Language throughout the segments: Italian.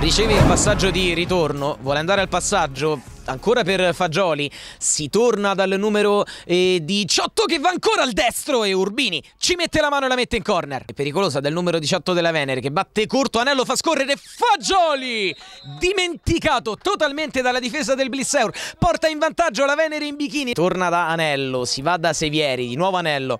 Riceve il passaggio di ritorno, vuole andare al passaggio, ancora per Fagioli, si torna dal numero eh, 18 che va ancora al destro e Urbini ci mette la mano e la mette in corner. È pericolosa del numero 18 della Venere che batte corto, Anello fa scorrere Fagioli, dimenticato totalmente dalla difesa del Blisseur, porta in vantaggio la Venere in bikini, torna da Anello, si va da Sevieri, di nuovo Anello.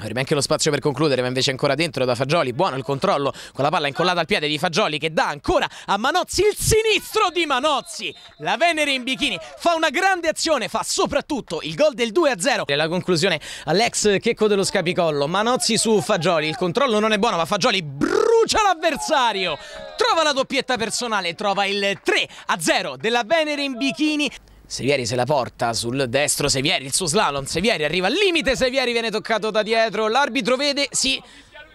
Avrebbe anche lo spazio per concludere, ma invece ancora dentro da Fagioli. Buono il controllo con la palla incollata al piede di Fagioli che dà ancora a Manozzi il sinistro di Manozzi. La Venere in bikini fa una grande azione, fa soprattutto il gol del 2-0. E La conclusione all'ex checco dello scapicollo. Manozzi su Fagioli. Il controllo non è buono, ma Fagioli brucia l'avversario. Trova la doppietta personale, trova il 3-0 della Venere in bikini. Sevieri se la porta sul destro, Sevieri, il suo slalom, Sevieri arriva al limite, Sevieri viene toccato da dietro, l'arbitro vede, sì,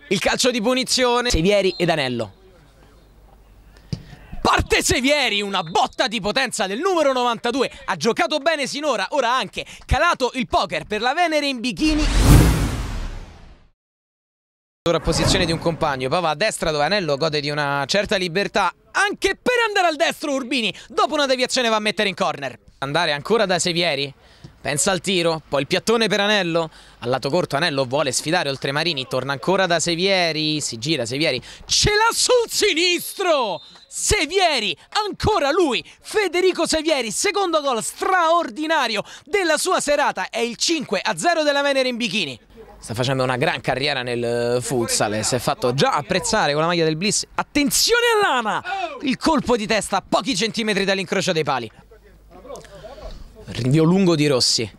il calcio di punizione, Sevieri ed Anello. Parte Sevieri, una botta di potenza del numero 92, ha giocato bene sinora, ora anche calato il poker per la Venere in bikini. Ora posizione di un compagno, Pava a destra dove Anello gode di una certa libertà, anche per andare al destro Urbini. Dopo una deviazione va a mettere in corner. Andare ancora da Sevieri. Pensa al tiro, poi il piattone per Anello. Al lato corto Anello vuole sfidare Oltremarini, torna ancora da Sevieri, si gira Sevieri, ce l'ha sul sinistro! Sevieri, ancora lui, Federico Sevieri, secondo gol straordinario della sua serata, è il 5-0 della Venere in bikini sta facendo una gran carriera nel eh, futsal si è fatto già apprezzare con la maglia del Bliss attenzione a Lama! il colpo di testa a pochi centimetri dall'incrocio dei pali rinvio lungo di Rossi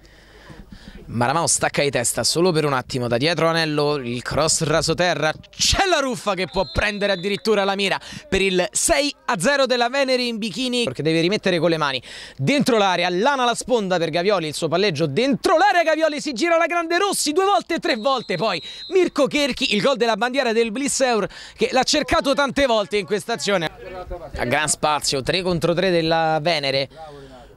Maramao stacca di testa solo per un attimo da dietro Anello, il cross rasoterra, c'è la ruffa che può prendere addirittura la mira per il 6 a 0 della Venere in bikini perché deve rimettere con le mani dentro l'area, lana la sponda per Gavioli, il suo palleggio dentro l'area Gavioli si gira la grande Rossi due volte tre volte poi Mirko Kerchi il gol della bandiera del Blisseur che l'ha cercato tante volte in questa azione. A gran spazio, 3 contro 3 della Venere.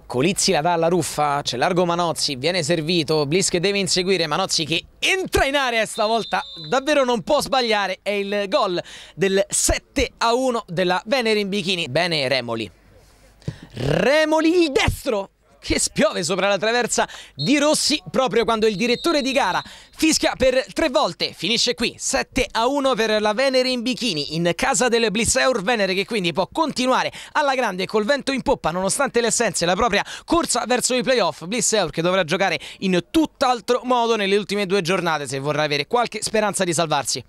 Colizzi la dà alla ruffa, c'è largo Manozzi, viene servito, Blisk deve inseguire Manozzi che entra in area stavolta, davvero non può sbagliare, è il gol del 7 a 1 della Venere in Bikini. Bene Remoli. Remoli il destro che spiove sopra la traversa di Rossi proprio quando il direttore di gara fischia per tre volte. Finisce qui 7 a 1 per la Venere in bikini in casa del Blisseur Venere che quindi può continuare alla grande col vento in poppa nonostante le essenze e la propria corsa verso i playoff. Blisseur che dovrà giocare in tutt'altro modo nelle ultime due giornate se vorrà avere qualche speranza di salvarsi.